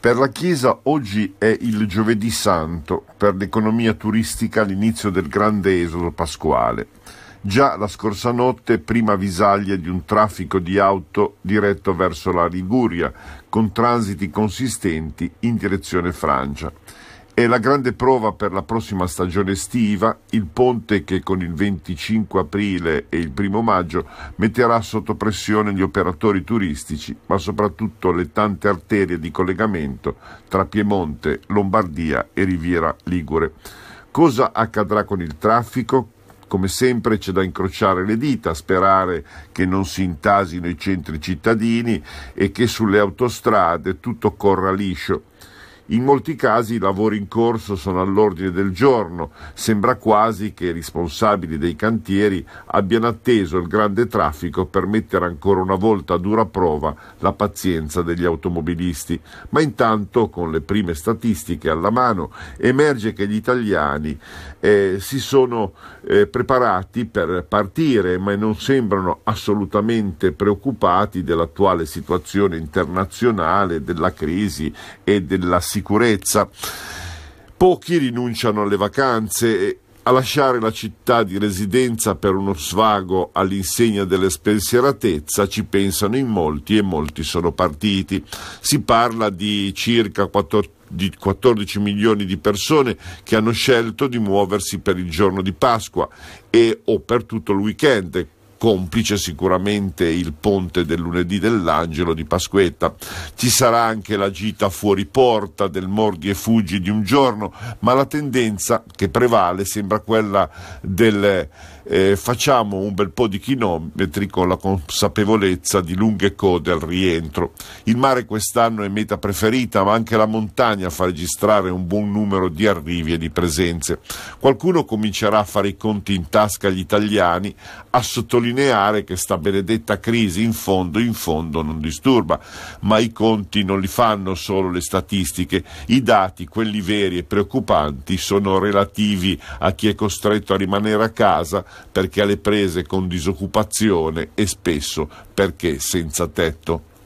Per la Chiesa oggi è il giovedì santo, per l'economia turistica l'inizio del grande esodo pasquale. Già la scorsa notte prima visaglia di un traffico di auto diretto verso la Liguria, con transiti consistenti in direzione Francia. È la grande prova per la prossima stagione estiva, il ponte che con il 25 aprile e il 1 maggio metterà sotto pressione gli operatori turistici, ma soprattutto le tante arterie di collegamento tra Piemonte, Lombardia e Riviera Ligure. Cosa accadrà con il traffico? Come sempre c'è da incrociare le dita, sperare che non si intasino i centri cittadini e che sulle autostrade tutto corra liscio in molti casi i lavori in corso sono all'ordine del giorno, sembra quasi che i responsabili dei cantieri abbiano atteso il grande traffico per mettere ancora una volta a dura prova la pazienza degli automobilisti, ma intanto con le prime statistiche alla mano emerge che gli italiani eh, si sono eh, preparati per partire, ma non sembrano assolutamente preoccupati dell'attuale situazione internazionale, della crisi e della situazione sicurezza. Pochi rinunciano alle vacanze e a lasciare la città di residenza per uno svago all'insegna della spensieratezza ci pensano in molti e molti sono partiti. Si parla di circa 14 milioni di persone che hanno scelto di muoversi per il giorno di Pasqua e o per tutto il weekend, complice sicuramente il ponte del lunedì dell'angelo di Pasquetta. Ci sarà anche la gita fuori porta del mordi e fuggi di un giorno, ma la tendenza che prevale sembra quella del eh, facciamo un bel po' di chilometri con la consapevolezza di lunghe code al rientro. Il mare quest'anno è meta preferita, ma anche la montagna fa registrare un buon numero di arrivi e di presenze. Qualcuno comincerà a fare i conti in tasca agli italiani, a sottolineare sottolineare che sta benedetta crisi in fondo, in fondo non disturba, ma i conti non li fanno solo le statistiche, i dati, quelli veri e preoccupanti, sono relativi a chi è costretto a rimanere a casa perché ha le prese con disoccupazione e spesso perché senza tetto.